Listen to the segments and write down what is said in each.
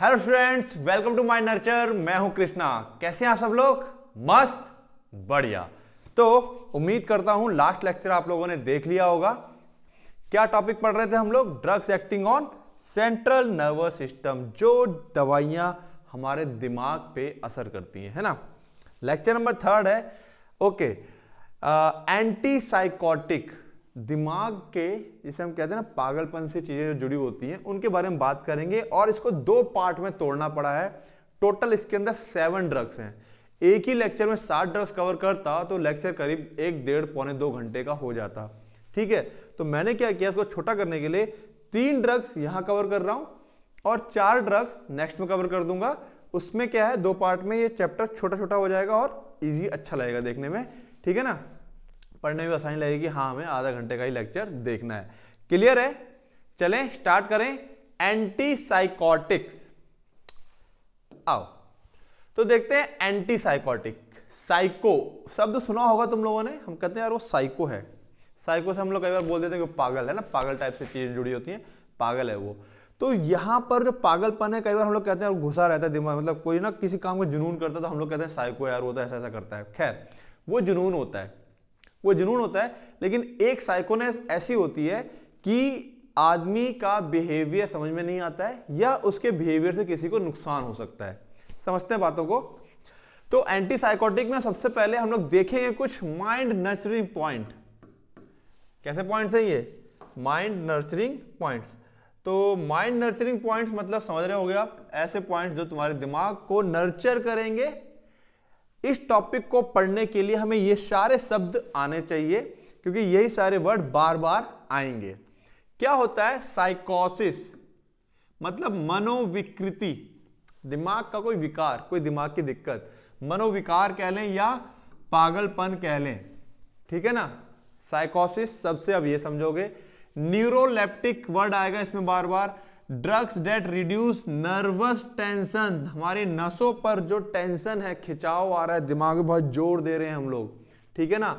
Hello students welcome to my Nurture मैं हूं कृष्णा कैसे हैं आप सब लोग मस्त बढ़िया तो उम्मीद करता हूं लास्ट लेक्चर आप लोगों ने देख लिया होगा क्या टॉपिक पढ़ रहे थे हम लोग drugs acting on central nervous system जो दवाइयां हमारे दिमाग पे असर करती हैं है ना लेक्चर नंबर थर्ड है ओके एंटी साइकोटिक दिमाग के जिसे हम कहते हैं ना पागलपन से चीज़ें जुड़ी होती हैं उनके बारे में बात करेंगे और इसको दो पार्ट में तोड़ना पड़ा है टोटल इसके अंदर सेवन ड्रग्स हैं एक ही लेक्चर में सात ड्रग्स कवर करता तो लेक्चर करीब एक डेढ़ पौने दो घंटे का हो जाता ठीक है तो मैंने क्या किया इसको छोटा करने के लिए तीन ड्रग्स यहाँ कवर कर रहा हूं और चार ड्रग्स नेक्स्ट में कवर कर दूंगा उसमें क्या है दो पार्ट में ये चैप्टर छोटा छोटा हो जाएगा और इजी अच्छा लगेगा देखने में ठीक है ना पढ़ने में आसानी लगेगी हाँ हमें आधा घंटे का ही लेक्चर देखना है क्लियर है चलें स्टार्ट करें एंटी साइकोटिक्स आओ तो देखते हैं एंटी साइकोटिक साइको शब्द सुना होगा तुम लोगों ने हम कहते हैं यार वो साइको है साइको से हम लोग कई बार बोल देते हैं कि पागल है ना पागल टाइप से चीज़ जुड़ी होती है पागल है वो तो यहाँ पर जो पागलपन है कई बार हम लोग कहते हैं और घुसा रहता है दिमाग मतलब कोई ना किसी काम को जुनून करता है तो हम लोग कहते हैं साइको यार वो तो ऐसा ऐसा करता है खैर वो जुनून होता है वो जुनून होता है लेकिन एक साइकोनेस ऐसी होती है कि आदमी का बिहेवियर समझ में नहीं आता है या उसके बिहेवियर से किसी को नुकसान हो सकता है समझते हैं बातों को तो एंटी साइकोटिक में सबसे पहले हम लोग देखेंगे कुछ माइंड नर्चरिंग पॉइंट कैसे पॉइंट्स हैं ये माइंड नर्चरिंग पॉइंट्स तो माइंड नर्चरिंग पॉइंट्स मतलब समझ रहे हो गए आप ऐसे पॉइंट्स जो तुम्हारे दिमाग को नर्चर करेंगे इस टॉपिक को पढ़ने के लिए हमें ये सारे शब्द आने चाहिए क्योंकि यही सारे वर्ड बार बार आएंगे क्या होता है साइकोसिस मतलब मनोविकृति दिमाग का कोई विकार कोई दिमाग की दिक्कत मनोविकार कह लें या पागलपन कह लें ठीक है ना साइकोसिस सबसे अब ये समझोगे न्यूरोलेप्टिक वर्ड आएगा इसमें बार बार drugs that reduce nervous tension हमारी नसों पर जो टेंशन है खिंचाव आ रहा है दिमाग में बहुत जोर दे रहे हैं हम लोग ठीक है ना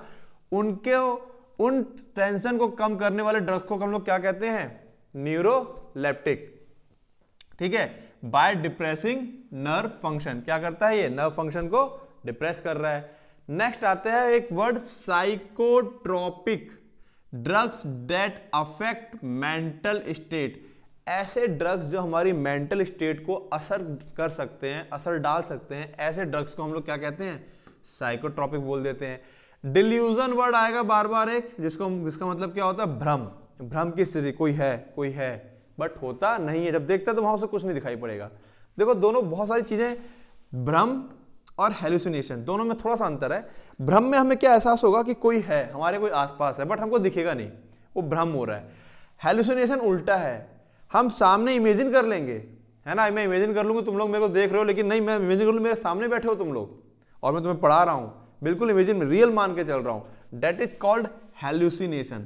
उनके उन टेंशन को कम करने वाले ड्रग्स को हम लोग क्या कहते हैं न्यूरोलेप्टिक ठीक है बाय डिप्रेसिंग नर्व फंक्शन क्या करता है ये नर्व फंक्शन को डिप्रेस कर रहा है नेक्स्ट आते हैं एक word psychotropic drugs that affect mental state ऐसे ड्रग्स जो हमारी मेंटल स्टेट को असर कर सकते हैं असर डाल सकते हैं ऐसे ड्रग्स को हम लोग क्या कहते हैं साइकोट्रॉपिक बोल देते हैं डिल्यूजन वर्ड आएगा बार बार एक जिसको जिसका मतलब क्या होता है भ्रम भ्रम की स्थिति कोई है कोई है बट होता नहीं है जब देखता तो वहां से कुछ नहीं दिखाई पड़ेगा देखो दोनों बहुत सारी चीजें भ्रम और हेलुसिनेशन दोनों में थोड़ा सा अंतर है भ्रम में हमें क्या एहसास होगा कि कोई है हमारे कोई आसपास है बट हमको दिखेगा नहीं वो भ्रम हो रहा है हेलुसिनेशन उल्टा है हम सामने इमेजिन कर लेंगे है ना मैं इमेजिन कर लूँगा तुम लोग मेरे को देख रहे हो लेकिन नहीं मैं इमेजिन कर लूँ मेरे सामने बैठे हो तुम लोग और मैं तुम्हें पढ़ा रहा हूँ बिल्कुल इमेजिन रियल मान के चल रहा हूँ डेट इज कॉल्ड हेल्यूसिनेशन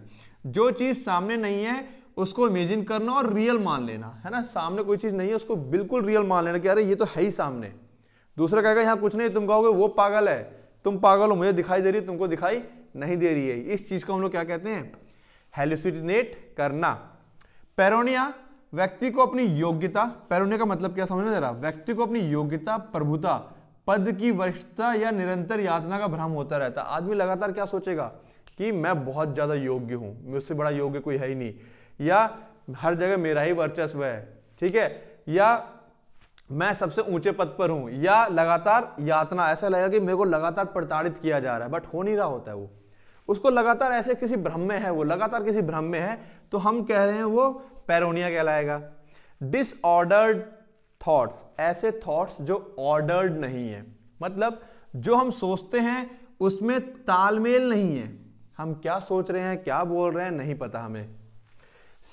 जो चीज़ सामने नहीं है उसको इमेजिन करना और रियल मान लेना है ना सामने कोई चीज़ नहीं है उसको बिल्कुल रियल मान लेना कि अरे ये तो है ही सामने दूसरा कहेगा यहाँ कुछ नहीं तुम कहोगे वो पागल है तुम पागल हो मुझे दिखाई दे रही है तुमको दिखाई नहीं दे रही है इस चीज़ को हम लोग क्या कहते हैं हेल्यूसिनेट करना पेरोनिया व्यक्ति को अपनी योग्यता पैरोने का मतलब क्या समझना जरा व्यक्ति को अपनी योग्यता प्रभुता पद की वरिष्ठता या निरंतर यातना का भ्रम होता रहता आदमी लगातार क्या सोचेगा कि मैं बहुत ज्यादा योग्य हूं मुझसे बड़ा योग्य कोई है ही नहीं या हर जगह मेरा ही वर्चस्व है ठीक है या मैं सबसे ऊंचे पद पर हूं या लगातार यातना ऐसा लगेगा कि मेरे को लगातार प्रताड़ित किया जा रहा है बट हो नहीं रहा होता है वो उसको लगातार ऐसे किसी भ्रम में है वो लगातार किसी भ्रम में है तो हम कह रहे हैं वो पैरोनिया कहलाएगा डिसऑर्डर्ड थॉट्स ऐसे थॉट्स जो ऑर्डर्ड नहीं है मतलब जो हम सोचते हैं उसमें तालमेल नहीं है हम क्या सोच रहे हैं क्या बोल रहे हैं नहीं पता हमें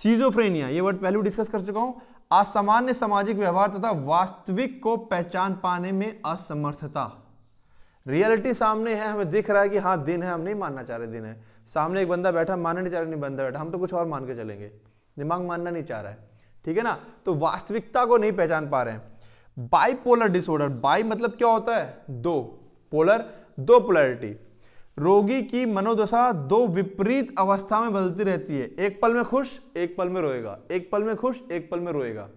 सीजोफ्रेनिया ये वर्ड पहले डिस्कस कर चुका हूं असामान्य सामाजिक व्यवहार तथा वास्तविक को पहचान पाने में असमर्थता रियलिटी सामने है हमें दिख रहा है कि हाँ दिन है हम नहीं मानना चाह रहे दिन है सामने एक बंदा बैठा मानने चाह रहे नहीं बंदा बैठा हम तो कुछ और मान के चलेंगे दिमाग मानना नहीं चाह रहा है ठीक है ना तो वास्तविकता को नहीं पहचान पा रहे हैं बाईपोलर डिसऑर्डर बाई मतलब क्या होता है दो पोलर दो पोलरिटी रोगी की मनोदशा दो विपरीत अवस्था में बदलती रहती है एक पल में खुश एक पल में रोएगा एक पल में खुश एक पल में रोएगा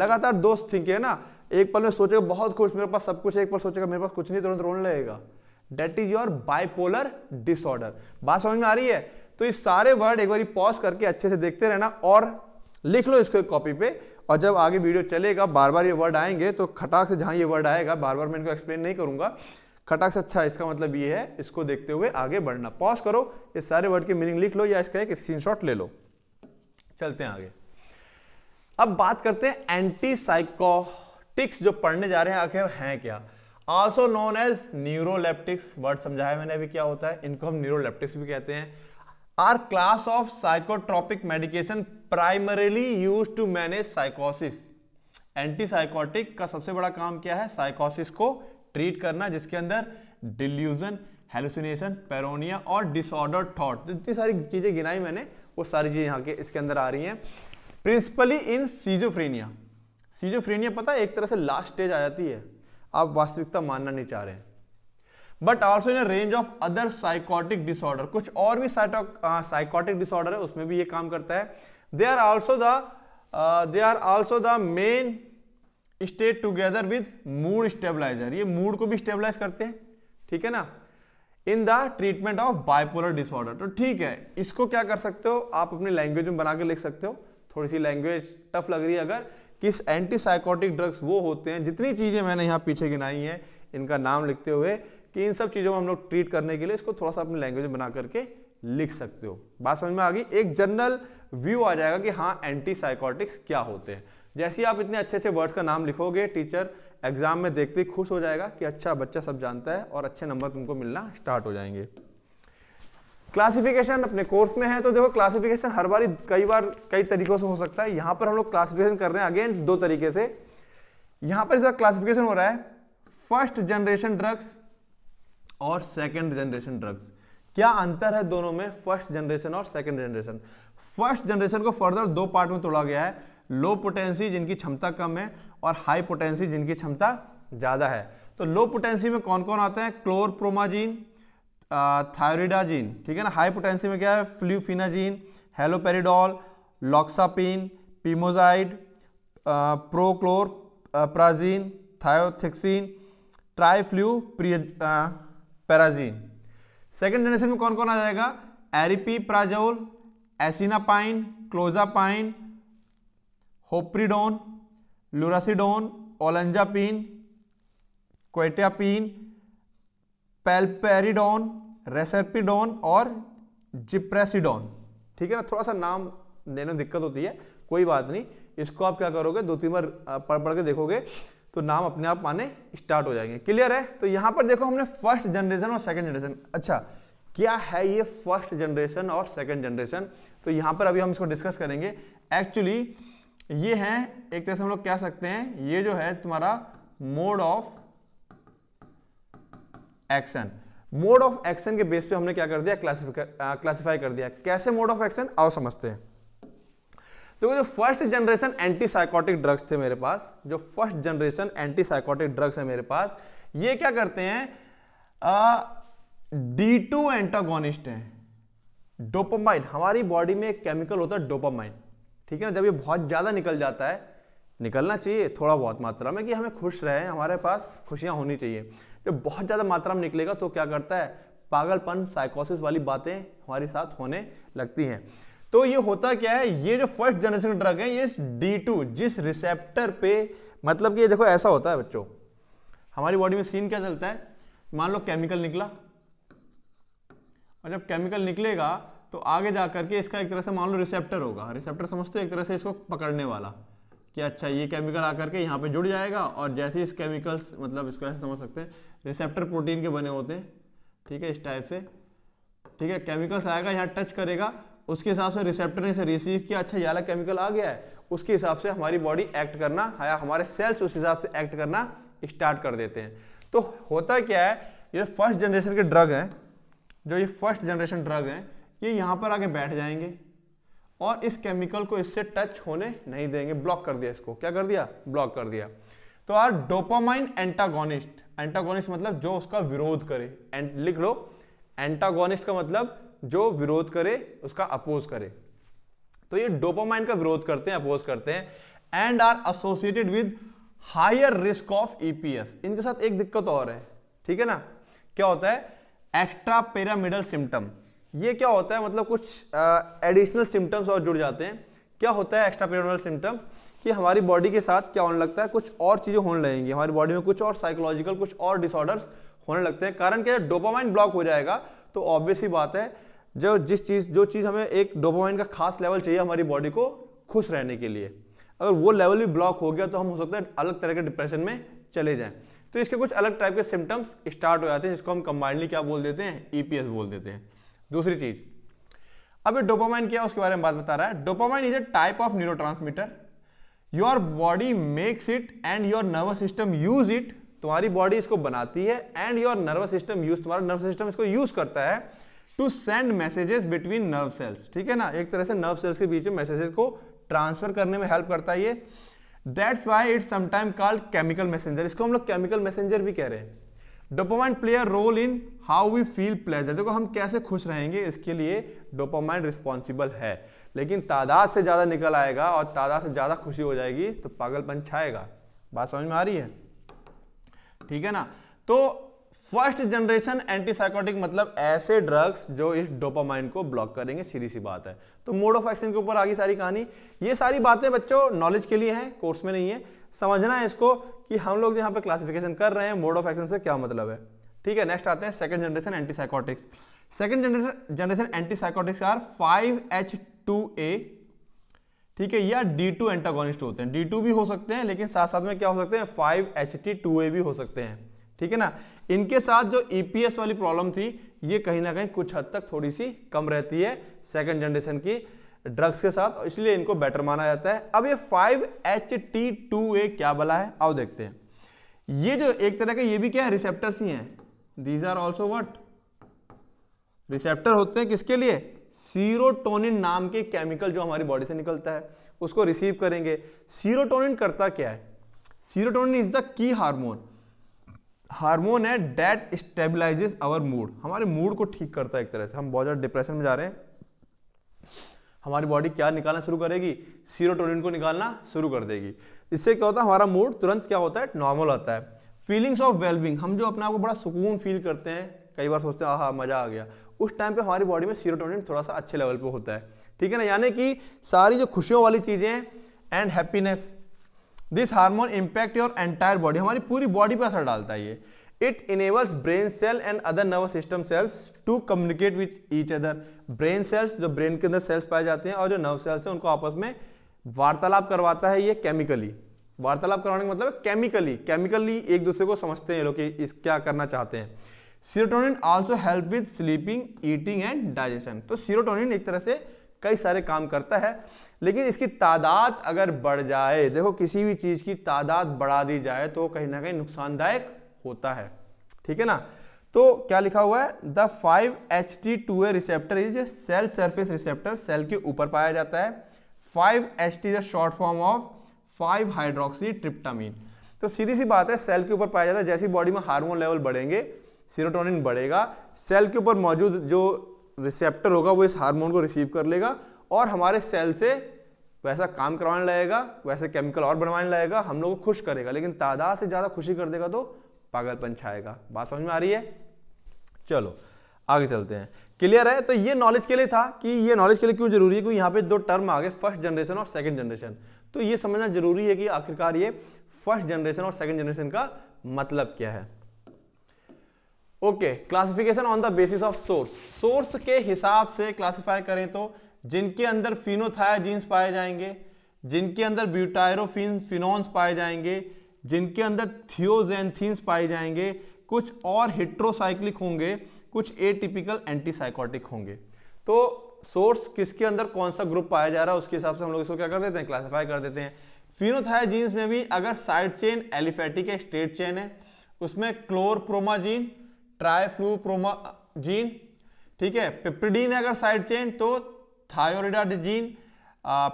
लगातार दोस्त थिंक है ना एक पल में सोचेगा बहुत खुश मेरे पास सब कुछ एक पल सोचेगा मेरे पास कुछ नहीं तुरंत रोने लगेगा that is your bipolar disorder बात समझ में आ रही है तो ये सारे वर्ड एक बार पॉज करके अच्छे से देखते रहना और लिख लो इसको एक कॉपी पे और जब आगे वीडियो चलेगा बार बार ये वर्ड आएंगे तो खटाक से जहां ये वर्ड आएगा बार बार मैं इनको एक्सप्लेन नहीं करूंगा खटाक से अच्छा इसका मतलब ये है इसको देखते हुए आगे बढ़ना पॉज करो ये सारे वर्ड की मीनिंग लिख लो या इसका एक स्क्रीनशॉट ले लो चलते हैं आगे अब बात करते हैं एंटी साइकोटिक्स जो पढ़ने जा रहे हैं आखिर हैं क्या also known as neuroleptics word समझाया मैंने अभी क्या होता है इनको हम न्यूरोलेप्टिक्स भी कहते हैं are class of psychotropic medication primarily use to manage साइकोसिस एंटीसाइकोटिक का सबसे बड़ा काम क्या है साइकोसिस को ट्रीट करना जिसके अंदर डिल्यूजन हेलुसिनेशन पेरोनिया और डिसऑर्डर थॉट जितनी सारी चीज़ें गिनाई मैंने वो सारी चीज़ें यहाँ के इसके अंदर आ रही हैं प्रिंसिपली इन सीजोफ्रेनिया सीजोफ्रेनिया पता है एक तरह से लास्ट स्टेज आ जाती है आप वास्तविकता मानना नहीं चाह रहे हैं but also in range of other psychotic disorder कुछ और भी साइकोटिक डिसऑर्डर है उसमें भी ये काम करता है they are also the they are also the main state together with mood stabiliser ये मूड को भी स्टेबलाइज करते हैं ठीक है ना in the treatment of bipolar disorder तो ठीक है इसको क्या कर सकते हो आप अपनी लैंग्वेज में बना के लिख सकते हो थोड़ी सी लैंग्वेज टफ लग रही है अगर किस एंटी साइकोटिक ड्रग्स वो होते हैं जितनी चीज़ें मैंने यहाँ पीछे गिनाई हैं इनका नाम लिखते हुए कि इन सब चीज़ों में हम लोग ट्रीट करने के लिए इसको थोड़ा सा अपनी लैंग्वेज बना करके लिख सकते हो बात समझ में आ गई एक जनरल व्यू आ जाएगा कि हाँ एंटी साइकोटिक्स क्या होते हैं जैसे ही आप इतने अच्छे अच्छे वर्ड्स का नाम लिखोगे टीचर एग्जाम में देखते ही खुश हो जाएगा कि अच्छा बच्चा सब जानता है और अच्छे नंबर तुमको मिलना स्टार्ट हो जाएंगे क्लासिफिकेशन अपने कोर्स में है तो देखो क्लासिफिकेशन हर बार कई बार कई तरीकों से हो सकता है यहां पर हम लोग क्लासिफिकेशन कर रहे हैं अगेन दो तरीके से यहां पर इसका क्लासिफिकेशन हो रहा है फर्स्ट जनरेशन ड्रग्स और सेकेंड जनरेशन ड्रग्स क्या अंतर है दोनों में फर्स्ट जनरेशन और सेकेंड जनरेशन फर्स्ट जनरेशन को फर्दर दो पार्ट में तोड़ा गया है लो पोटेंसी जिनकी क्षमता कम है और हाई पोटेंसी जिनकी क्षमता ज़्यादा है तो लो पोटेंसी में कौन कौन आते हैं क्लोरप्रोमाजीन थायरिडाजीन ठीक है ना हाई पोटेंसी में क्या है फ्ल्यूफिनाजीन हेलोपेरिडॉल लॉक्सापिन पीमोजाइड प्रोक्लोर प्राजीन थायोथिक्सिन ट्राईफ्ल्यू प्रिय पैराजीन सेकेंड जनरेशन में कौन कौन आ जाएगा एरिपी प्राजोल एसिनापाइन क्लोजापाइन होप्रीडोन लुरासिडोन ओलंजापीन क्वेटियापीन पेल्पेरिडोन रेसरपीडोन और जिप्रेसिडोन ठीक है ना थोड़ा सा नाम लेने में दिक्कत होती है कोई बात नहीं इसको आप क्या करोगे दो तीन बार पढ़ पढ़ के देखोगे तो नाम अपने आप आने स्टार्ट हो जाएंगे क्लियर है तो यहां पर देखो हमने फर्स्ट जनरेशन और सेकेंड जनरेशन अच्छा क्या है ये फर्स्ट जनरेशन और सेकेंड जनरेशन तो यहां पर अभी हम इसको डिस्कस करेंगे एक्चुअली ये है एक तरह से हम लोग कह सकते हैं ये जो है तुम्हारा mode of action mode of action के बेस पे हमने क्या कर दिया क्लासिफाई कर दिया कैसे मोड ऑफ एक्शन आओ समझते हैं देखो तो जो first generation anti psychotic drugs थे मेरे पास जो first generation anti psychotic drugs है मेरे पास ये क्या करते हैं डी टू एंटागोनिस्ट हैं डोपामाइन हमारी बॉडी में एक केमिकल होता है डोपामाइन ठीक है ना जब ये बहुत ज़्यादा निकल जाता है निकलना चाहिए थोड़ा बहुत मात्रा में कि हमें खुश रहे हमारे पास खुशियाँ होनी चाहिए जब बहुत ज़्यादा मात्रा में निकलेगा तो क्या करता है पागलपन साइकोसिस वाली बातें हमारे साथ होने लगती हैं तो ये होता क्या है ये जो फर्स्ट जनरेशन ड्रग है ये डी टू जिस रिसेप्टर पे मतलब कि ये देखो ऐसा होता है बच्चों हमारी बॉडी में सीन क्या चलता है मान लो केमिकल निकला और जब केमिकल निकलेगा तो आगे जा करके इसका एक तरह से मान लो रिसेप्टर होगा रिसेप्टर समझते हो एक तरह से इसको पकड़ने वाला कि अच्छा ये केमिकल आकर के यहाँ पे जुड़ जाएगा और जैसे इस केमिकल्स मतलब इसको ऐसे समझ सकते हैं रिसेप्टर प्रोटीन के बने होते हैं ठीक है इस टाइप से ठीक है केमिकल्स आएगा यहाँ टच करेगा उसके हिसाब से रिसेप्टर ने इसे रिसीव किया अच्छा ये केमिकल आ गया है उसके हिसाब से हमारी बॉडी एक्ट करना या हमारे सेल्स उस हिसाब से एक्ट करना स्टार्ट कर देते हैं तो होता क्या है ये फर्स्ट जनरेशन के ड्रग हैं जो ये फर्स्ट जनरेशन ड्रग हैं ये यहाँ पर आके बैठ जाएंगे और इस केमिकल को इससे टच होने नहीं देंगे ब्लॉक कर दिया इसको क्या कर दिया ब्लॉक कर दिया तो यार डोपामाइन एंटागोनिस्ट एंटागोनिस्ट मतलब जो उसका विरोध करे एंट लिख लो एंटागोनिस्ट का मतलब जो विरोध करे उसका अपोज करे तो ये डोपामाइन का विरोध करते हैं अपोज करते हैं and are associated with higher risk of EPS इनके साथ एक दिक्कत और है ठीक है ना क्या होता है एक्स्ट्रा पेरामिडल सिम्टम ये क्या होता है मतलब कुछ एडिशनल सिम्टम्स और जुड़ जाते हैं क्या होता है एक्स्ट्रा पेरामिडल सिम्टम कि हमारी बॉडी के साथ क्या होने लगता है कुछ और चीज़ें होने लगेंगी हमारी बॉडी में कुछ और साइकोलॉजिकल कुछ और डिसऑर्डर्स होने लगते हैं कारण क्या है डोपामाइन ब्लॉक हो जाएगा तो ऑब्वियस ही बात है जो जिस चीज़ जो चीज़ हमें एक डोपामाइन का खास लेवल चाहिए हमारी बॉडी को खुश रहने के लिए अगर वो लेवल भी ब्लॉक हो गया तो हम हो सकता है अलग तरह के डिप्रेशन में चले जाएं तो इसके कुछ अलग टाइप के सिम्टम्स स्टार्ट हो जाते हैं जिसको हम कंबाइंडली क्या बोल देते हैं ईपीएस e बोल देते हैं दूसरी चीज़ अब ये डोपामाइन क्या है उसके बारे में बात बता रहा है dopamine is a type of neuro your body makes it and your nervous system use it तुम्हारी बॉडी इसको बनाती है and your nervous system use तुम्हारा नर्वस सिस्टम इसको यूज करता है to send messages between nerve cells ठीक है ना एक तरह से नर्व सेल्स के बीच में मैसेजेस को ट्रांसफर करने में हेल्प करता है ये that's why it's sometime called chemical messenger इसको हम लोग केमिकल मैसेंजर भी कह रहे हैं dopamine play a role in how we feel pleasure देखो हम कैसे खुश रहेंगे इसके लिए डोपामाइन रिस्पॉन्सिबल है लेकिन तादाद से ज़्यादा निकल आएगा और तादाद से ज़्यादा खुशी हो जाएगी तो पागलपन छाएगा बात समझ में आ रही है ठीक है ना तो फर्स्ट जनरेशन एंटीसाइकोटिक मतलब ऐसे ड्रग्स जो इस डोपामाइन को ब्लॉक करेंगे सीधी सी बात है तो मोड ऑफ एक्शन के ऊपर आगे सारी कहानी ये सारी बातें बच्चों नॉलेज के लिए हैं कोर्स में नहीं है समझना है इसको कि हम लोग यहाँ पे क्लासिफिकेशन कर रहे हैं मोड ऑफ एक्शन से क्या मतलब है ठीक है नेक्स्ट आते हैं second generation antipsychotics second generation generation antipsychotics are five H two A ठीक है या डी टू एंटागोनिस्ट होते हैं डी टू भी हो सकते हैं लेकिन साथ साथ में क्या हो सकते हैं five H T two A भी हो सकते हैं ठीक है ना इनके साथ जो ईपीएस e वाली प्रॉब्लम थी ये कहीं ना कहीं कुछ हद तक थोड़ी सी कम रहती है सेकेंड जनरेशन की ड्रग्स के साथ इसलिए इनको बेटर माना जाता है अब ये five H T two A क्या बला है आओ देखते हैं ये जो एक तरह के ये भी क्या है रिसेप्टर ही हैं these are also what receptor होते हैं किसके लिए सीरोटोनिन नाम के केमिकल जो हमारी बॉडी से निकलता है उसको रिसीव करेंगे सीरोटोनिन करता क्या है serotonin is the key hormone hormone है डेट स्टेबिलाईज अवर मूड हमारे मूड को ठीक करता है एक तरह से हम बहुत ज़्यादा डिप्रेशन में जा रहे हैं हमारी बॉडी क्या निकालना शुरू करेगी सीरोटोनिन को निकालना शुरू कर देगी इससे क्या होता है हमारा मूड तुरंत क्या होता है नॉर्मल होता है फीलिंग्स ऑफ वेलबिंग हम जो अपने आप को बड़ा सुकून फील करते हैं कई बार सोचते हैं आहा मज़ा आ गया उस टाइम पे हमारी बॉडी में सीरोटोनिन थोड़ा सा अच्छे लेवल पे होता है ठीक है ना यानी कि सारी जो खुशियों वाली चीज़ें and happiness this hormone impact your entire body हमारी पूरी बॉडी पर असर डालता है ये it enables brain cell and other nervous system cells to communicate with each other brain cells जो ब्रेन के अंदर सेल्स पाए जाते हैं और जो नर्व सेल्स हैं उनको आपस में वार्तालाप करवाता है ये केमिकली वार्तालाप करवाने का मतलब केमिकली केमिकली एक दूसरे को समझते हैं लोग इस क्या करना चाहते हैं serotonin also help with sleeping eating and digestion तो सीरोटोनिन एक तरह से कई सारे काम करता है लेकिन इसकी तादाद अगर बढ़ जाए देखो किसी भी चीज़ की तादाद बढ़ा दी जाए तो कहीं ना कहीं नुकसानदायक होता है ठीक है ना तो क्या लिखा हुआ है the five H T two A receptor is cell surface receptor cell के ऊपर पाया जाता है five H T is short form of five hydroxy tryptamine तो सीधी सी बात है सेल के ऊपर पाया जाता है जैसी बॉडी में हार्मोन लेवल बढ़ेंगे सीरोटोनिन बढ़ेगा सेल के ऊपर मौजूद जो रिसेप्टर होगा वो इस हार्मोन को रिसीव कर लेगा और हमारे सेल से वैसा काम करवाने लगेगा वैसे केमिकल और बनवाने लगेगा हम लोग को खुश करेगा लेकिन तादाद से ज़्यादा खुशी कर देगा तो पागलपन छाएगा बात समझ में आ रही है चलो आगे चलते हैं क्लियर है तो ये नॉलेज के लिए था कि ये नॉलेज के लिए क्यों जरूरी है क्योंकि यहाँ पे दो टर्म आ गए फर्स्ट जनरेशन और सेकंड जनरेशन तो ये समझना जरूरी है कि आखिरकार ये फर्स्ट जनरेशन और सेकंड जनरेशन का मतलब क्या है okay classification on the basis of source source के हिसाब से क्लासिफाई करें तो जिनके अंदर जीन्स पाए जाएंगे जिनके अंदर ब्यूटायरोफिन फिनॉन्स पाए जाएंगे जिनके अंदर थियोजेंथीन्स पाए जाएंगे कुछ और हिट्रोसाइक्लिक होंगे कुछ एटिपिकल एंटीसाइकोटिक होंगे तो सोर्स किसके अंदर कौन सा ग्रुप पाया जा रहा है उसके हिसाब से हम लोग इसको क्या कर देते हैं क्लासीफाई कर देते हैं जीन्स में भी अगर साइड चेन एलिफेटिक है स्ट्रेट चेन है उसमें क्लोरप्रोमाजीन ट्राइफ्लूप्रोमाजीन ठीक है पिप्रिडीन अगर साइड चेन तो थायोरिडाडीन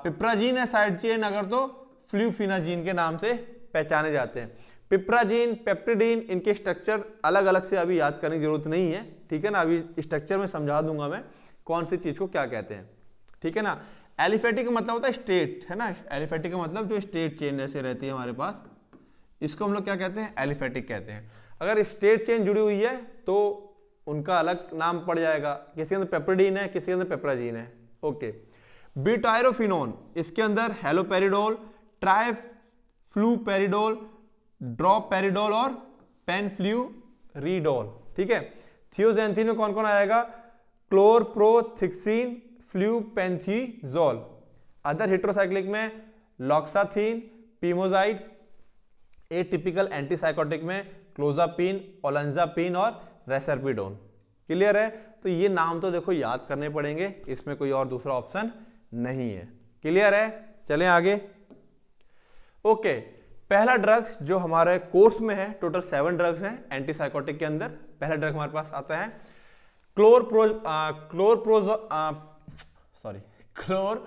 पिप्राजीन है साइड चेन अगर तो फ्लूफिनाजीन के नाम से पहचाने जाते हैं पिप्राजीन पेप्टिडीन इनके स्ट्रक्चर अलग अलग से अभी याद करने की जरूरत नहीं है ठीक है ना अभी स्ट्रक्चर में समझा दूंगा मैं कौन सी चीज़ को क्या कहते हैं ठीक है ना एलिफेटिक का मतलब होता है स्टेट है ना एलिफेटिक का मतलब जो स्टेट चेन जैसे रहती है हमारे पास इसको हम लोग क्या कहते हैं एलिफेटिक कहते हैं अगर स्टेट चेन जुड़ी हुई है तो उनका अलग नाम पड़ जाएगा किसके अंदर पेपरडीन है किसके अंदर पेपराजीन है ओके बीटायरोफिनोन इसके अंदर हेलोपेरिडोल ट्राइफ्लूपेरिडोल ड्रॉपेरिडोल और रीडोल ठीक है थियोजेंथिन में कौन कौन आएगा क्लोरप्रोथिक्सिन फ्ल्यूपेंथीजोल अदर हिट्रोसाइक्लिक में loxapine pimozide atypical antipsychotic में क्लोजापिन ओलंजापिन और रेसरपीडोन क्लियर है तो ये नाम तो देखो याद करने पड़ेंगे इसमें कोई और दूसरा ऑप्शन नहीं है क्लियर है चलें आगे ओके पहला ड्रग्स जो हमारे कोर्स में है टोटल सेवन ड्रग्स हैं एंटीसाइकोटिक के अंदर पहला ड्रग हमारे पास आता है chlorpro chlorproz sorry 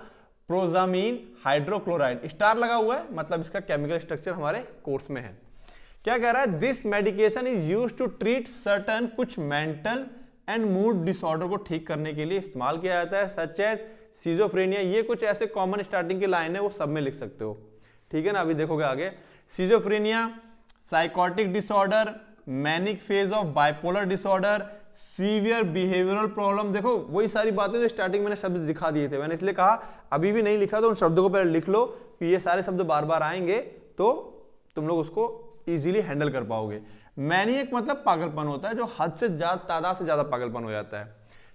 chlorpromazine hydrochloride star लगा हुआ है मतलब इसका केमिकल स्ट्रक्चर हमारे कोर्स में है क्या कह रहा है this medication is use to treat certain कुछ मेंटल एंड मूड डिसऑर्डर को ठीक करने के लिए इस्तेमाल किया जाता है सच एज सीजोफ्रेनिया ये कुछ ऐसे कॉमन स्टार्टिंग की लाइन है वो सब में लिख सकते हो ठीक है ना अभी देखोगे आगे schizophrenia psychotic disorder manic phase of bipolar disorder severe behavioural problem देखो वही सारी बातें जो स्टार्टिंग मैंने शब्द दिखा दिए थे मैंने इसलिए कहा अभी भी नहीं लिखा तो उन शब्दों को पहले लिख लो कि ये सारे शब्द बार बार आएंगे तो तुम लोग उसको इजीली हैंडल कर पाओगे मैनियक मतलब पागलपन होता है जो हद से ज्यादा तादाद से ज्यादा पागलपन हो जाता है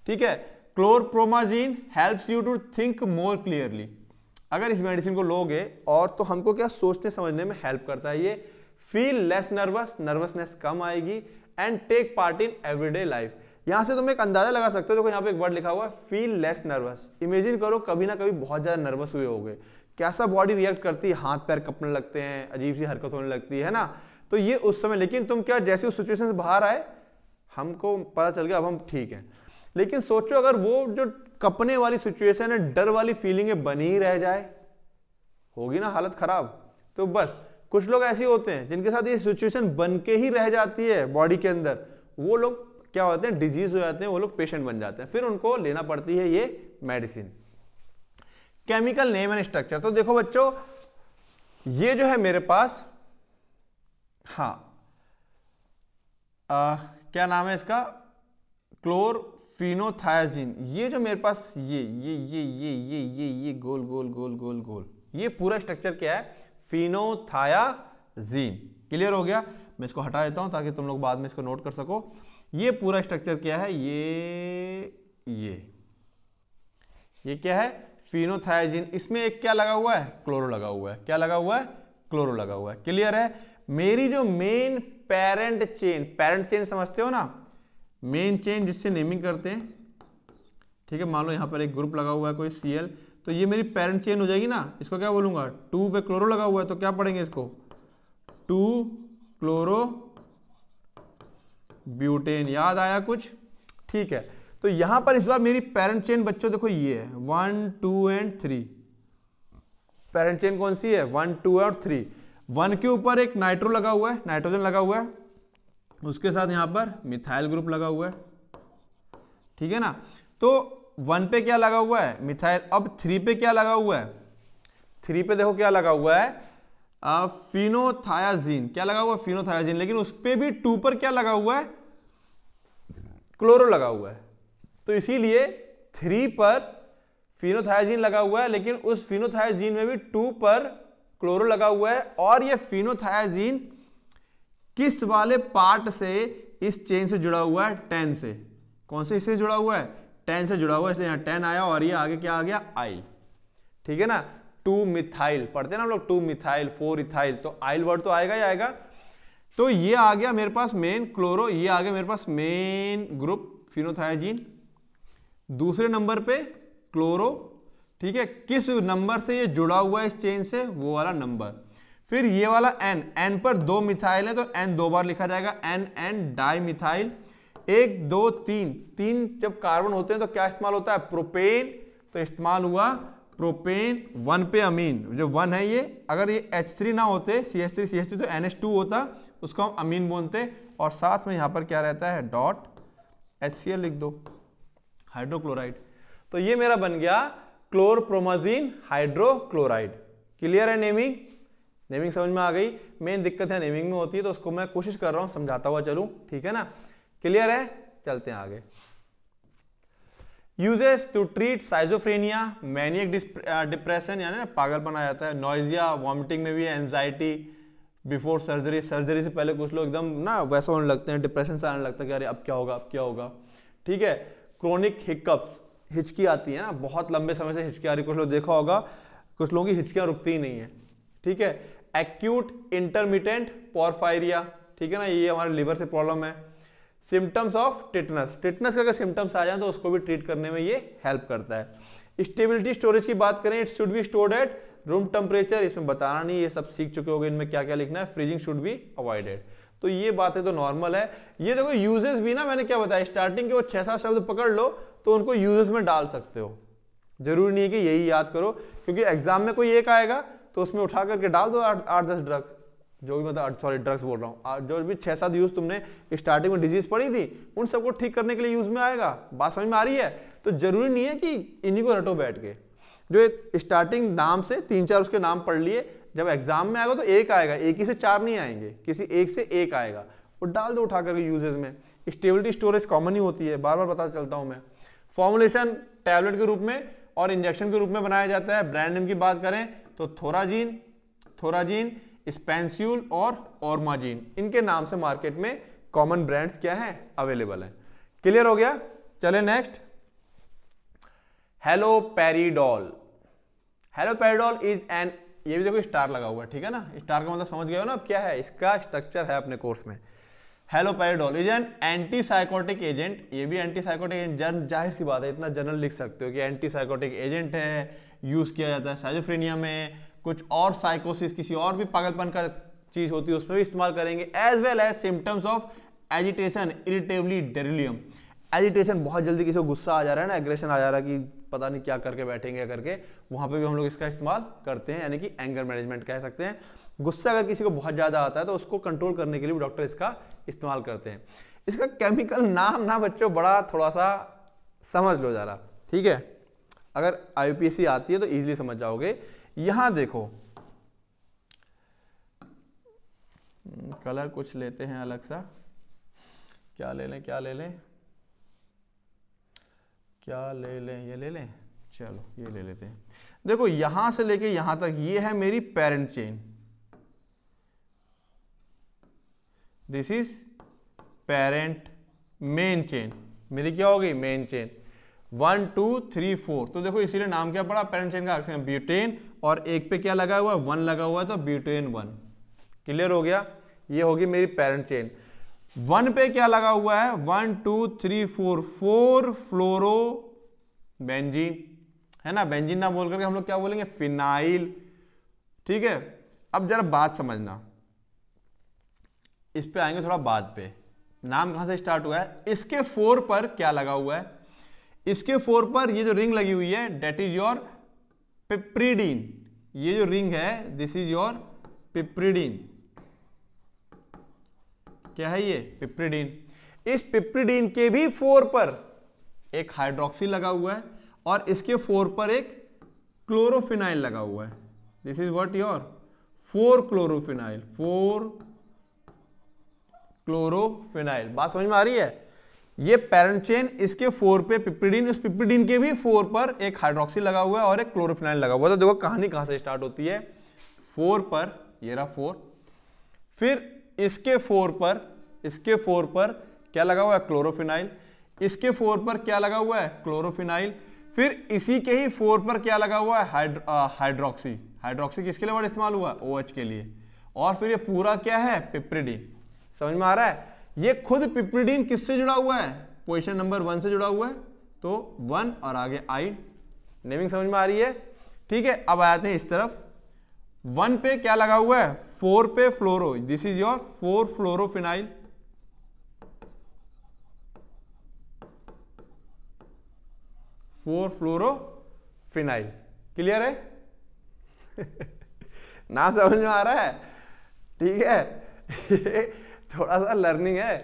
ठीक है chlorpromazine helps you to think more clearly अगर इस मेडिसिन को लोगे और तो हमको क्या सोचने समझने में हेल्प करता है ये फील लेस नर्वस नर्वसनेस कम आएगी and take part in everyday life यहां से तुम एक अंदाजा लगा सकते हो देखो यहाँ पे एक वर्ड लिखा हुआ है फील लेस नर्वस इमेजिन करो कभी ना कभी बहुत ज्यादा नर्वस हुए होगे कैसा बॉडी रिएक्ट करती है हाथ पैर कपने लगते हैं अजीब सी हरकत होने लगती है ना तो ये उस समय लेकिन तुम क्या जैसे उस सिचुएशन से बाहर आए हमको पता चल गया अब हम ठीक हैं लेकिन सोचो अगर वो जो कपने वाली सिचुएशन है डर वाली फीलिंग बनी रह जाए होगी ना हालत खराब तो बस कुछ लोग ऐसे होते हैं जिनके साथ ये सिचुएशन बन के ही रह जाती है बॉडी के अंदर वो लोग क्या होते हैं डिजीज हो जाते हैं वो लोग पेशेंट बन जाते हैं फिर उनको लेना पड़ती है ये medicine chemical name and structure तो देखो बच्चों ये जो है मेरे पास हाँ आ, क्या नाम है इसका क्लोरफिनोथायाजिन ये जो मेरे पास ये ये ये ये ये ये ये गोल गोल गोल गोल गोल ये पूरा स्ट्रक्चर क्या है फिनोथायाजीन क्लियर हो गया मैं इसको हटा देता हूं ताकि तुम लोग बाद में इसको नोट कर सको ये पूरा स्ट्रक्चर क्या है ये ये ये क्या है फिनोथायाजीन इसमें एक क्या लगा हुआ है क्लोरो लगा हुआ है क्या लगा हुआ है क्लोरो लगा हुआ है क्लियर है मेरी जो main parent chain parent chain समझते हो ना मेन चेन जिससे नेमिंग करते हैं ठीक है मान लो यहाँ पर एक ग्रुप लगा हुआ है कोई सी एल तो ये मेरी पेरेंट चेन हो जाएगी ना इसको क्या बोलूँगा टू पे क्लोरो लगा हुआ है तो क्या पढ़ेंगे इसको टू क्लोरो ब्यूटेन याद आया कुछ ठीक है तो यहां पर इस बार मेरी पेरेंट चेन बच्चों देखो ये है one two and three parent chain कौन सी है वन टू और थ्री वन के ऊपर एक नाइट्रो लगा हुआ है नाइट्रोजन लगा हुआ है उसके साथ यहां पर मिथाइल ग्रुप लगा हुआ है ठीक है ना तो वन पे क्या लगा हुआ है मिथाइल अब थ्री पे क्या लगा हुआ है थ्री पे देखो क्या लगा हुआ है फिनोथायाजीन क्या लगा हुआ फिनोथायाजीन लेकिन उस पर भी टू पर क्या लगा हुआ है क्लोरो लगा हुआ है तो इसीलिए थ्री पर फिनोथायाजीन लगा हुआ है लेकिन उस फिनोथायाजीन में भी टू पर क्लोरो लगा हुआ है और ये फिनोथायाजीन किस वाले पार्ट से इस चेन से जुड़ा हुआ है टेन से कौन से इससे जुड़ा हुआ है टेन से जुड़ा हुआ है इसलिए यहाँ टेन आया और ये आगे क्या आ गया आइल ठीक है ना टू मिथाइल पढ़ते हैं ना हम लोग टू मिथाइल फोर इथाइल तो आइल वर्ड तो आएगा ही आएगा तो ये आ गया मेरे पास मेन क्लोरो ये आ गया मेरे पास मेन ग्रुप फिनोथायाजीन दूसरे नंबर पे क्लोरो ठीक है किस नंबर से ये जुड़ा हुआ है इस चेन से वो वाला नंबर फिर ये वाला एन एन पर दो मिथाइल है तो एन दो बार लिखा जाएगा एन एन डाई मिथाइल एक दो तीन तीन जब कार्बन होते हैं तो क्या इस्तेमाल होता है प्रोपेन तो इस्तेमाल हुआ प्रोपेन वन पे अमीन जो वन है ये अगर ये एच थ्री ना होते C H three C H three तो एन एच टू होता उसको हम अमीन बोलते और साथ में यहां पर क्या रहता है डॉट एच सी एल लिख दो हाइड्रोक्लोराइड तो ये मेरा बन गया क्लोरप्रोमाजीन हाइड्रोक्लोराइड क्लियर है नेमिंग नेमिंग समझ में आ गई मेन दिक्कत है नेमिंग में होती है तो उसको मैं कोशिश कर रहा हूं समझाता हुआ चलू ठीक है ना क्लियर है चलते हैं आगे uses to treat schizophrenia manic depression यानी ना पागल बनाया जाता है नॉइजिया वॉमिटिंग में भी एनजाइटी बिफोर सर्जरी सर्जरी से पहले कुछ लोग एकदम ना वैसा होने लगते हैं डिप्रेशन से आने लगता है कि अरे अब क्या होगा अब क्या होगा ठीक है क्रोनिक हिकअप्स हिचकी आती है ना बहुत लंबे समय से हिचकी आ रही कुछ लोग देखा होगा कुछ लोगों की हिचकियां रुकती ही नहीं है ठीक है एक्यूट इंटरमीडियंट पोरफायरिया ठीक है ना ये हमारे लिवर से प्रॉब्लम है सिम्टम्स ऑफ टिटनस टिटनस का अगर सिम्टम्स आ जाए तो उसको भी ट्रीट करने में ये हेल्प करता है स्टेबिलिटी स्टोरेज की बात करें it should be stored at room temperature इसमें बताना नहीं ये सब सीख चुके होंगे इनमें क्या क्या लिखना है फ्रीजिंग शुड बी अवॉइडेड तो ये बातें तो नॉर्मल है ये देखो यूजेस भी ना मैंने क्या बताया स्टार्टिंग के वो छह सात शब्द पकड़ लो तो उनको यूजर्स में डाल सकते हो जरूरी नहीं है कि यही याद करो क्योंकि एग्जाम में कोई एक आएगा तो उसमें उठा करके डाल दो आठ दस ड्रग जो भी मतलब सॉरी ड्रग्स बोल रहा हूँ जो भी छः सात यूज़ तुमने स्टार्टिंग में डिजीज पड़ी थी उन सबको ठीक करने के लिए यूज़ में आएगा बात समझ में आ रही है तो जरूरी नहीं है कि इन्हीं को रटो बैठ के जो स्टार्टिंग नाम से तीन चार उसके नाम पढ़ लिए जब एग्जाम में आएगा तो एक आएगा एक ही से चार नहीं आएंगे किसी एक से एक आएगा और डाल दो उठा करके यूजेज में स्टेबिलिटी स्टोरेज कॉमन ही होती है बार बार बता चलता हूँ मैं फॉर्मुलेशन टैबलेट के रूप में और इंजेक्शन के रूप में बनाया जाता है ब्रांड नेम की बात करें तो थोराजीन थोराजीन स्पेंस्यूल और ओरमाजीन इनके नाम से मार्केट में कॉमन ब्रांड्स क्या हैं अवेलेबल हैं क्लियर हो गया चले next haloperidol haloperidol is an ये भी देखो स्टार लगा हुआ है ठीक है ना स्टार का मतलब समझ गए हो ना अब क्या है इसका स्ट्रक्चर है अपने कोर्स में haloperidol is an anti psychotic agent ये भी एंटी साइकोटिक एजेंट जन जाहिर सी बात है इतना जनरल लिख सकते हो कि एंटी साइकोटिक एजेंट है यूज़ किया जाता है साइजोफ्रेनिया में कुछ और साइकोसिस किसी और भी पागलपन का चीज़ होती है उसमें भी इस्तेमाल करेंगे as well as symptoms of agitation irritably delirium agitation बहुत जल्दी किसी को गुस्सा आ जा रहा है ना एग्रेशन आ जा रहा है कि पता नहीं क्या करके बैठेंगे करके वहां पे भी हम लोग इसका इस्तेमाल करते हैं यानी कि एंगर मैनेजमेंट कह सकते हैं गुस्सा अगर किसी को बहुत ज़्यादा आता है तो उसको कंट्रोल करने के लिए भी डॉक्टर इसका इस्तेमाल करते हैं इसका केमिकल नाम ना बच्चों बड़ा थोड़ा सा समझ लो ज़रा ठीक है अगर आई आती है तो इजीली समझ जाओगे यहां देखो कलर हम्म, कुछ लेते हैं अलग सा क्या ले लें क्या ले लें क्या ले लें ये ले लें चलो ये ले लेते हैं देखो यहां से लेके यहां तक ये है मेरी parent chain this is parent main chain मेरी क्या हो गई main chain one two three four तो देखो इसीलिए नाम क्या पड़ा पेरेंट चेन का ब्यूटेन और एक पे क्या लगा हुआ है वन लगा हुआ है तो ब्यूटेन वन क्लियर हो गया ये होगी मेरी पेरेंट चेन वन पे क्या लगा हुआ है one two three four four fluoro benzene है ना बेंजीन ना बोल करके हम लोग क्या बोलेंगे फिनाइल ठीक है अब जरा बात समझना इस पे आएंगे थोड़ा बाद पे नाम कहां से स्टार्ट हुआ है इसके फोर पर क्या लगा हुआ है इसके फोर पर ये जो रिंग लगी हुई है डेट इज योर पिप्रीडीन ये जो रिंग है दिस इज योर पिप्रीडीन क्या है ये पिप्रीडीन इस पिप्रीडीन के भी फोर पर एक हाइड्रोक्सी लगा हुआ है और इसके फोर पर एक क्लोरोफिनाइल लगा हुआ है this is what your four chlorophenyl four chlorophenyl बात समझ में आ रही है ये पेरेंट चेन इसके फोर पे पिप्रीडीन उस पिप्रीडीन के भी फोर पर एक हाइड्रोक्सी लगा हुआ है और एक क्लोरोफिनाइल लगा हुआ है तो देखो कहानी कहां से स्टार्ट होती है फोर पर ये रहा फोर फिर इसके फोर पर इसके फोर पर क्या लगा हुआ है क्लोरोफिनाइल इसके फोर पर क्या लगा हुआ है क्लोरोफिनाइल फिर इसी के ही फोर पर क्या लगा हुआ है हाइड्रोक्सी हाइड्रोक्सी किसके लिए वर्ड इस्तेमाल हुआ है OH के लिए और फिर ये पूरा क्या है पिप्रीडीन समझ में आ रहा है ये खुद पिपरिडीन किससे जुड़ा हुआ है पोजिशन नंबर वन से जुड़ा हुआ है तो वन और आगे आई नेमिंग समझ में आ रही है ठीक है अब आते हैं इस तरफ वन पे क्या लगा हुआ है फोर पे fluoro this is your four fluorophenyl four fluorophenyl clear है नाम समझ में आ रहा है ठीक है थोड़ा सा लर्निंग है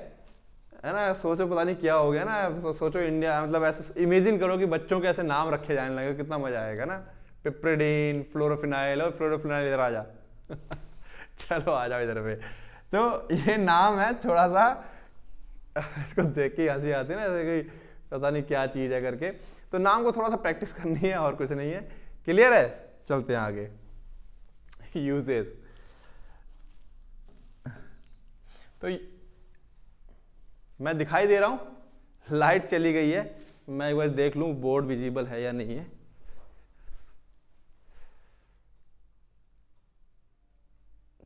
है ना सोचो पता नहीं क्या हो गया ना सो, सोचो इंडिया मतलब ऐसे इमेजिन करो कि बच्चों के ऐसे नाम रखे जाने लगे कितना मजा आएगा ना पिप्रेडीन फ्लोरोफिनाइल और फ्लोरोफिनाइल इधर आ जा चलो आ जाओ इधर पे तो ये नाम है थोड़ा सा इसको देख के हंसी आती है ना ऐसे कोई पता नहीं क्या चीज़ है करके तो नाम को थोड़ा सा प्रैक्टिस करनी है और कुछ नहीं है क्लियर है चलते हैं आगे यूजेज तो मैं दिखाई दे रहा हूँ लाइट चली गई है मैं एक बार देख लूँ बोर्ड विजिबल है या नहीं है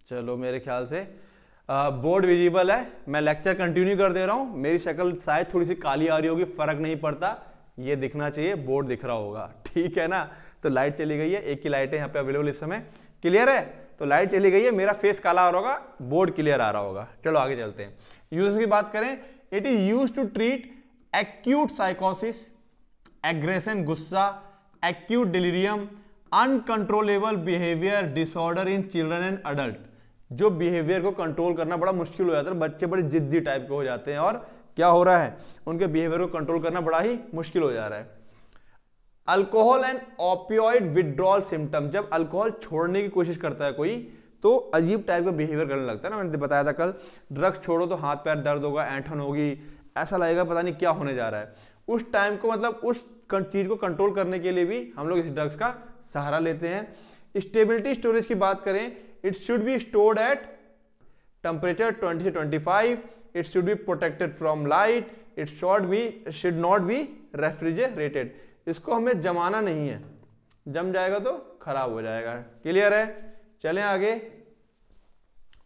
चलो मेरे ख्याल से बोर्ड विजिबल है मैं लेक्चर कंटिन्यू कर दे रहा हूँ मेरी शक्ल शायद थोड़ी सी काली आ रही होगी फर्क नहीं पड़ता ये दिखना चाहिए बोर्ड दिख रहा होगा ठीक है ना तो लाइट चली गई है एक ही लाइट है यहाँ पे अवेलेबल इस समय क्लियर है तो लाइट चली गई है मेरा फेस काला आ रहा होगा बोर्ड क्लियर आ रहा होगा चलो आगे चलते हैं यूज की बात करें it is use to treat acute साइकोसिस एग्रेशन गुस्सा acute delirium uncontrollable behaviour disorder in children and adult जो बिहेवियर को कंट्रोल करना बड़ा मुश्किल हो जाता है बच्चे बड़े जिद्दी टाइप के हो जाते हैं और क्या हो रहा है उनके बिहेवियर को कंट्रोल करना बड़ा ही मुश्किल हो जा रहा है alcohol and opioid withdrawal symptom जब अल्कोहल छोड़ने की कोशिश करता है कोई तो अजीब टाइप का बिहेवियर करने लगता है ना मैंने बताया था कल ड्रग्स छोड़ो तो हाथ पैर दर्द होगा ऐंठन होगी ऐसा लगेगा पता नहीं क्या होने जा रहा है उस टाइम को मतलब उस चीज़ को कंट्रोल करने के लिए भी हम लोग इस ड्रग्स का सहारा लेते हैं स्टेबिलिटी स्टोरेज की बात करें it should be stored at temperature 20 से 25 it should be protected from light it should be should not be refrigerated इसको हमें जमाना नहीं है जम जाएगा तो खराब हो जाएगा क्लियर है चलें आगे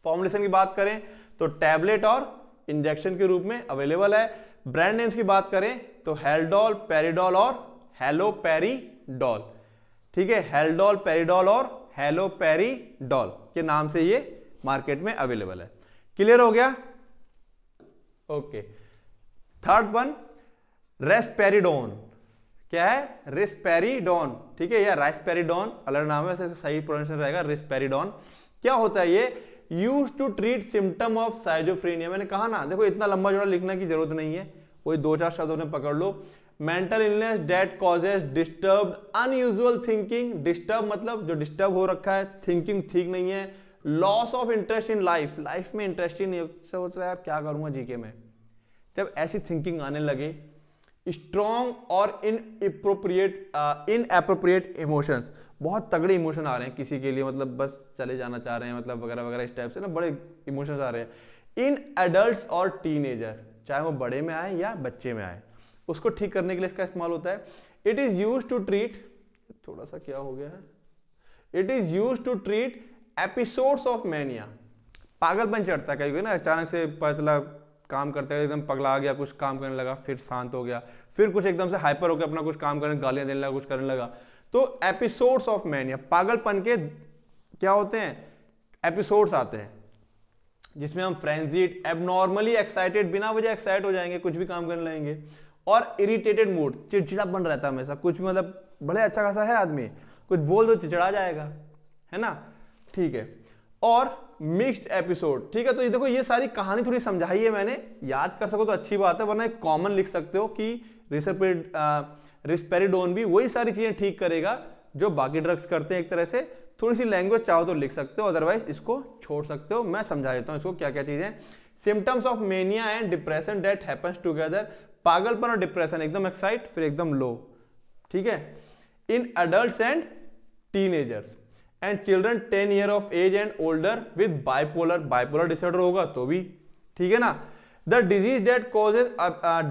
फॉर्मुलेशन की बात करें तो टैबलेट और इंजेक्शन के रूप में अवेलेबल है ब्रांड नेम्स की बात करें तो हेल्डॉल पेरीडोल और पेरीडोल ठीक है हेलडोल पेरीडोल और हेलो पेरीडॉल के नाम से ये मार्केट में अवेलेबल है क्लियर हो गया ओके थर्ड वन रेस्पेरिडोन क्या है रिस्पेरिडोन ठीक है या राइस्पेरिडोन अलग नाम है सही प्रोनाशन रहेगा रिस्पेरिडोन क्या होता है ये use to treat symptom of schizophrenia मैंने कहा ना देखो इतना लंबा जोड़ा लिखने की जरूरत नहीं है कोई दो चार शब्दों ने पकड़ लो mental illness that causes disturb unusual thinking disturb मतलब जो डिस्टर्ब हो रखा है थिंकिंग ठीक नहीं है loss of interest in life life में इंटरेस्ट ही नहीं सोच रहा है आप क्या करूंगा जीके में जब ऐसी थिंकिंग आने लगे स्ट्रॉन्ग और inappropriate inappropriate emotions बहुत तगड़े इमोशन आ रहे हैं किसी के लिए मतलब बस चले जाना चाह रहे हैं मतलब वगैरह वगैरह इस टाइप से ना बड़े इमोशंस आ रहे हैं इन एडल्ट और टीनेजर चाहे वो बड़े में आए या बच्चे में आए उसको ठीक करने के लिए इसका इस्तेमाल होता है it is use to treat थोड़ा सा क्या हो गया है it is use to treat episodes of mania पागलपन चढ़ता है कहीं ना अचानक से पतला काम करते हुए एकदम पगला गया कुछ काम करने लगा फिर शांत हो गया फिर कुछ एकदम से हाइपर होकर अपना कुछ काम करने गालियां देने लगा कुछ करने लगा तो एपिसोड्स ऑफ मैनिया पागलपन के क्या होते हैं एपिसोड्स आते हैं जिसमें हम फ्रेंजीड एबनॉर्मली एक्साइटेड बिना वजह एक्साइट हो जाएंगे कुछ भी काम करने लगेंगे और इरिटेटेड मूड चिड़चिड़ा बन रहता है हमेशा कुछ मतलब भले अच्छा खासा है आदमी कुछ बोल दो चिड़चिड़ा जाएगा है ना ठीक है और मिक्स्ड एपिसोड ठीक है तो ये देखो ये सारी कहानी थोड़ी समझाई है मैंने याद कर सको तो अच्छी बात है वरना एक कॉमन लिख सकते हो कि रिस्पेरिडोन भी वही सारी चीज़ें ठीक करेगा जो बाकी ड्रग्स करते हैं एक तरह से थोड़ी सी लैंग्वेज चाहो तो लिख सकते हो अदरवाइज इसको छोड़ सकते हो मैं समझा देता हूँ इसको क्या क्या चीज़ें symptoms of mania and depression that happens together पागलपन और डिप्रेशन एकदम एक्साइट फिर एकदम लो ठीक है in adult and teenagers and children ten year of age and older with bipolar bipolar disorder होगा तो भी ठीक है ना the disease that causes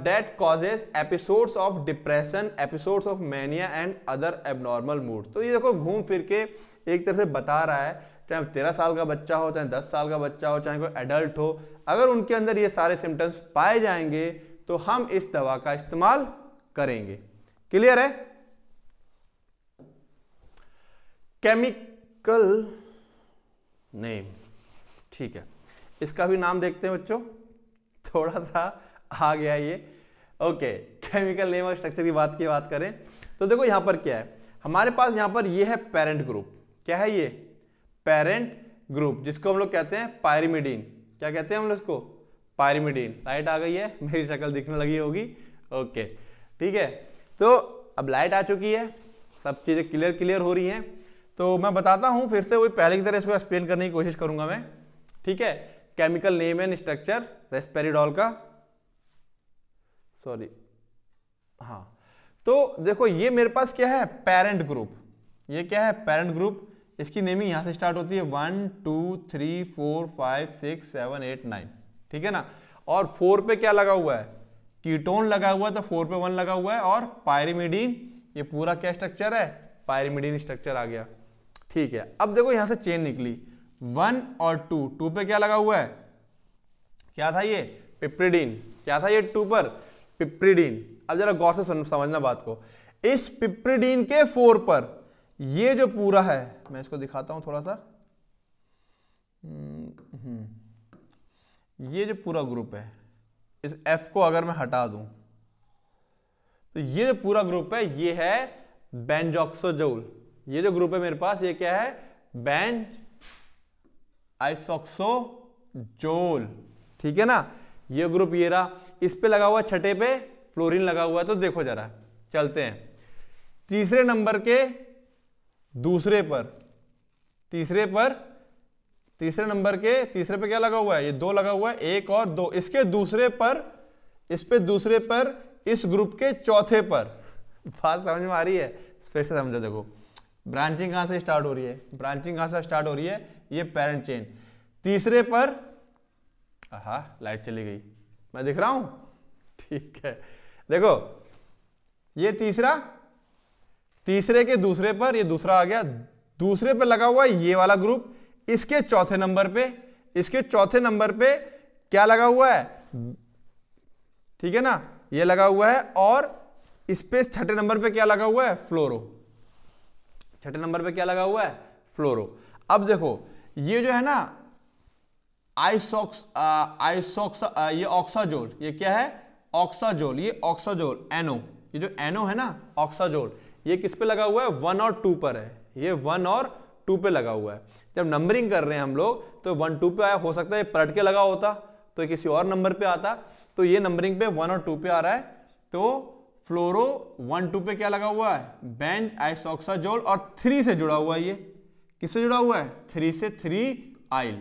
that causes episodes of depression episodes of mania and other abnormal mood तो ये देखो घूम फिर के एक तरह से बता रहा है चाहे तेरह साल का बच्चा हो चाहे दस साल का बच्चा हो चाहे कोई एडल्ट हो अगर उनके अंदर ये सारे सिम्टम्स पाए जाएंगे तो हम इस दवा का इस्तेमाल करेंगे क्लियर है केमिक कल नेम ठीक है इसका भी नाम देखते हैं बच्चों थोड़ा सा आ गया ये ओके केमिकल नेम और स्ट्रक्चर की बात की बात करें तो देखो यहाँ पर क्या है हमारे पास यहाँ पर ये है पेरेंट ग्रुप क्या है ये पेरेंट ग्रुप जिसको हम लोग कहते हैं पायरिमिडीन क्या कहते हैं हम लोग इसको पायरिमिडीन लाइट आ गई है मेरी शक्ल दिखने लगी होगी ओके ठीक है तो अब लाइट आ चुकी है सब चीज़ें क्लियर क्लियर हो रही हैं तो मैं बताता हूँ फिर से वही पहले की तरह इसको एक्सप्लेन करने की कोशिश करूंगा मैं ठीक है chemical name and structure risperidol का सॉरी हाँ तो देखो ये मेरे पास क्या है पेरेंट ग्रुप ये क्या है पेरेंट ग्रुप इसकी नेमिंग यहाँ से स्टार्ट होती है one two three four five six seven eight nine ठीक है ना और फोर पे क्या लगा हुआ है कीटोन लगा हुआ है तो फोर पे वन लगा हुआ है और पायरीमिडीन ये पूरा क्या स्ट्रक्चर है पायरिमिडीन स्ट्रक्चर आ गया ठीक है अब देखो यहां से चेन निकली वन और टू टू पे क्या लगा हुआ है क्या था ये पिप्रिडीन क्या था ये टू पर पिप्रिडीन अब जरा गौर से समझना बात को इस पिप्रिडीन के फोर पर ये जो पूरा है मैं इसको दिखाता हूं थोड़ा सा हम्म, हम्म। ये जो पूरा ग्रुप है इस एफ को अगर मैं हटा दू तो ये जो पूरा ग्रुप है ये है बेंजोक्सोजोल ये जो ग्रुप है मेरे पास ये क्या है बेंच आइसोक्सो जोल ठीक है ना ये ग्रुप ये रहा इस पे लगा हुआ छठे पे फ्लोरीन लगा हुआ है तो देखो जरा चलते हैं तीसरे नंबर के दूसरे पर तीसरे पर तीसरे नंबर के तीसरे पे क्या लगा हुआ है ये दो लगा हुआ है एक और दो इसके दूसरे पर इस पे दूसरे पर इस ग्रुप के चौथे पर बात समझ में आ रही है फिर से समझो देखो ब्रांचिंग कहां से स्टार्ट हो रही है ब्रांचिंग कहां से स्टार्ट हो रही है ये पेरेंट चेन तीसरे पर हा लाइट चली गई मैं दिख रहा हूं ठीक है देखो ये तीसरा तीसरे के दूसरे पर ये दूसरा आ गया दूसरे पर लगा हुआ ये वाला ग्रुप इसके चौथे नंबर पे इसके चौथे नंबर पे क्या लगा हुआ है ठीक है ना ये लगा हुआ है और इस पे छठे नंबर पे क्या लगा हुआ है फ्लोरो छठे नंबर पे क्या लगा हुआ है फ्लोरो अब देखो ये जो है ना आइसॉक्स आइसॉक्स ये ऑक्साजोल ये क्या है ऑक्साजोल ये ऑक्साजोल एनो ये जो एनो है ना ऑक्साजोल ये किस पे लगा हुआ है वन और टू पर है ये वन और टू पे लगा हुआ है जब नंबरिंग कर रहे हैं हम लोग तो वन टू पे आया हो सकता है पलट के लगा होता तो किसी और नंबर पे आता तो ये नंबरिंग पे वन और टू पे आ रहा है तो फ्लोरो वन टू पे क्या लगा हुआ है बेंज आइसोक्साजोल और थ्री से जुड़ा हुआ ये किससे जुड़ा हुआ है थ्री से थ्री आइल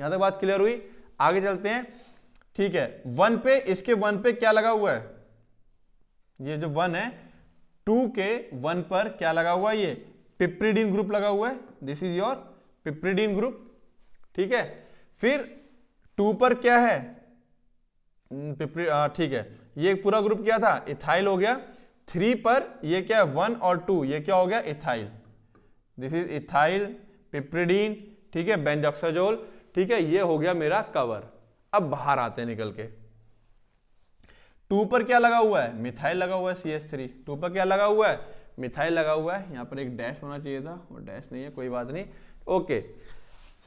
यहां तक बात क्लियर हुई आगे चलते हैं ठीक है वन पे इसके वन पे क्या लगा हुआ है ये जो वन है टू के वन पर क्या लगा हुआ है ये पिप्रीडीन ग्रुप लगा हुआ है this is your piperidine group ठीक है फिर टू पर क्या है ठीक है ये पूरा ग्रुप क्या था इथाइल हो गया थ्री पर ये क्या है वन और टू ये क्या हो गया ethyl this is ethyl piperidine ठीक है बेंजॉक्साजोल ठीक है ये हो गया मेरा कवर अब बाहर आते हैं निकल के टू पर क्या लगा हुआ है मिथाइल लगा हुआ है सी एस थ्री टू पर क्या लगा हुआ है मिथाइल लगा हुआ है यहाँ पर एक डैश होना चाहिए था वो डैश नहीं है कोई बात नहीं okay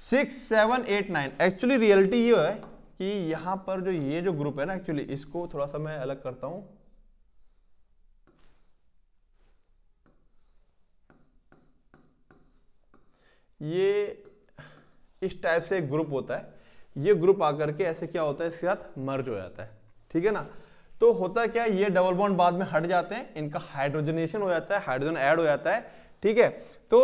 six seven eight nine actually reality ये है कि यहां पर जो ये जो ग्रुप है ना एक्चुअली इसको थोड़ा सा मैं अलग करता हूं ये इस टाइप से एक ग्रुप होता है ये ग्रुप आकर के ऐसे क्या होता है इसके साथ मर्ज हो जाता है ठीक है ना तो होता क्या ये डबल बॉन्ड बाद में हट जाते हैं इनका हाइड्रोजनेशन हो जाता है हाइड्रोजन ऐड हो जाता है ठीक है तो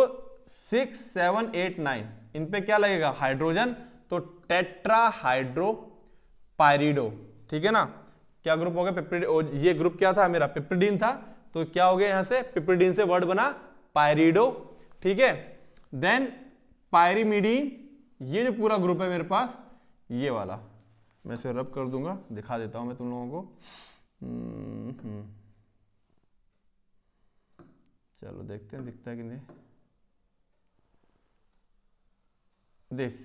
सिक्स सेवन एट नाइन इन पे क्या लगेगा हाइड्रोजन तो टेट्रा हाइड्रो पायरिडो ठीक है ना क्या ग्रुप हो गया पेप्रिड ये ग्रुप क्या था मेरा पिप्रिडीन था तो क्या हो गया यहां से पिप्रिडीन से वर्ड बना पायरिडो ठीक है देन पायरिमिडीन ये जो पूरा ग्रुप है मेरे पास ये वाला मैं इसे रब कर दूंगा दिखा देता हूं मैं तुम लोगों को चलो देखते हैं दिखता है कि नहीं दिस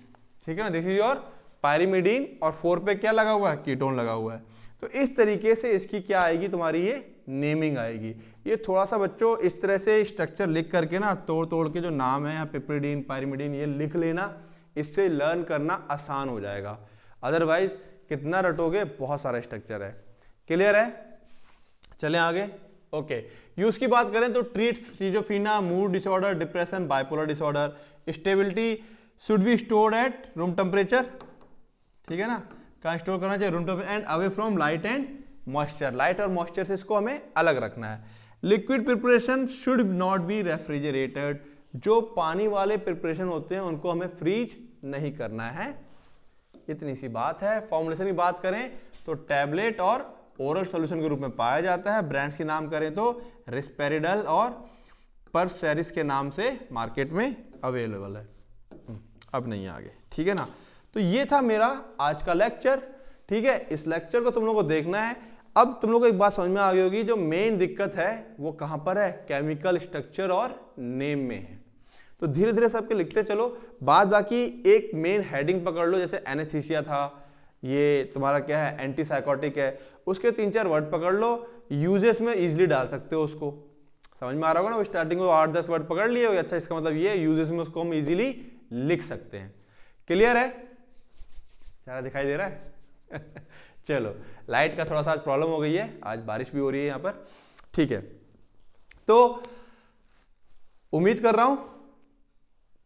ठीक है ना दिस इज योर पायरीमिडीन और फोर पे क्या लगा हुआ है कीटोन लगा हुआ है तो इस तरीके से इसकी क्या आएगी तुम्हारी ये नेमिंग आएगी ये थोड़ा सा बच्चों इस तरह से स्ट्रक्चर लिख करके ना तोड़ तोड़ के जो नाम है पिपरीडीन पायरीमिडीन ये लिख लेना इससे लर्न करना आसान हो जाएगा अदरवाइज कितना रटोगे बहुत सारा स्ट्रक्चर है क्लियर है चले आगे ओके यूज की बात करें तो treat schizophrenia mood disorder depression bipolar disorder stability should be stored at room temperature ठीक है ना कहाँ स्टोर करना चाहिए room temperature and away from light and moisture light और मॉइस्चर से इसको हमें अलग रखना है liquid preparation should not be refrigerated जो पानी वाले प्रिपरेशन होते हैं उनको हमें फ्रीज नहीं करना है इतनी सी बात है फॉर्मुलेशन की बात करें तो टैबलेट और ओरल सोल्यूशन के रूप में पाया जाता है ब्रांड्स के नाम करें तो रिस्पेरिडल और परसेरिस के नाम से मार्केट में अवेलेबल है हम्म, अब नहीं आगे ठीक है ना तो ये था मेरा आज का लेक्चर ठीक है इस लेक्चर को तुम लोग को देखना है अब तुम लोग को एक बात समझ में आ गई होगी जो मेन दिक्कत है वो कहां पर है केमिकल स्ट्रक्चर और नेम में है तो धीरे धीरे सबके लिखते चलो बाद बाकी एक मेन हेडिंग पकड़ लो जैसे एनेथीसिया था ये तुम्हारा क्या है एंटीसाइकोटिक है उसके तीन चार वर्ड पकड़ लो यूजेस में इजिली डाल सकते हो उसको समझ में आ रहा होगा ना वो स्टार्टिंग में आठ दस वर्ड पकड़ लिए अच्छा इसका मतलब ये यूजेस में उसको हम इजिली लिख सकते हैं क्लियर है सारा दिखाई दे रहा है चलो लाइट का थोड़ा सा आज प्रॉब्लम हो गई है आज बारिश भी हो रही है यहाँ पर ठीक है तो उम्मीद कर रहा हूँ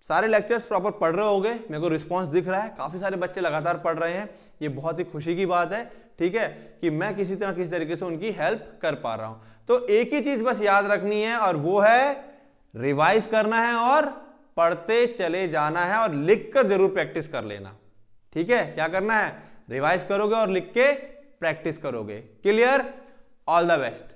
सारे लेक्चर्स प्रॉपर पढ़ रहे होंगे मेरे को रिस्पांस दिख रहा है काफ़ी सारे बच्चे लगातार पढ़ रहे हैं ये बहुत ही खुशी की बात है ठीक है कि मैं किसी तरह किसी तरीके से उनकी हेल्प कर पा रहा हूँ तो एक ही चीज़ बस याद रखनी है और वो है रिवाइज करना है और पढ़ते चले जाना है और लिख कर जरूर प्रैक्टिस कर लेना ठीक है क्या करना है रिवाइज करोगे और लिख के प्रैक्टिस करोगे क्लियर ऑल द बेस्ट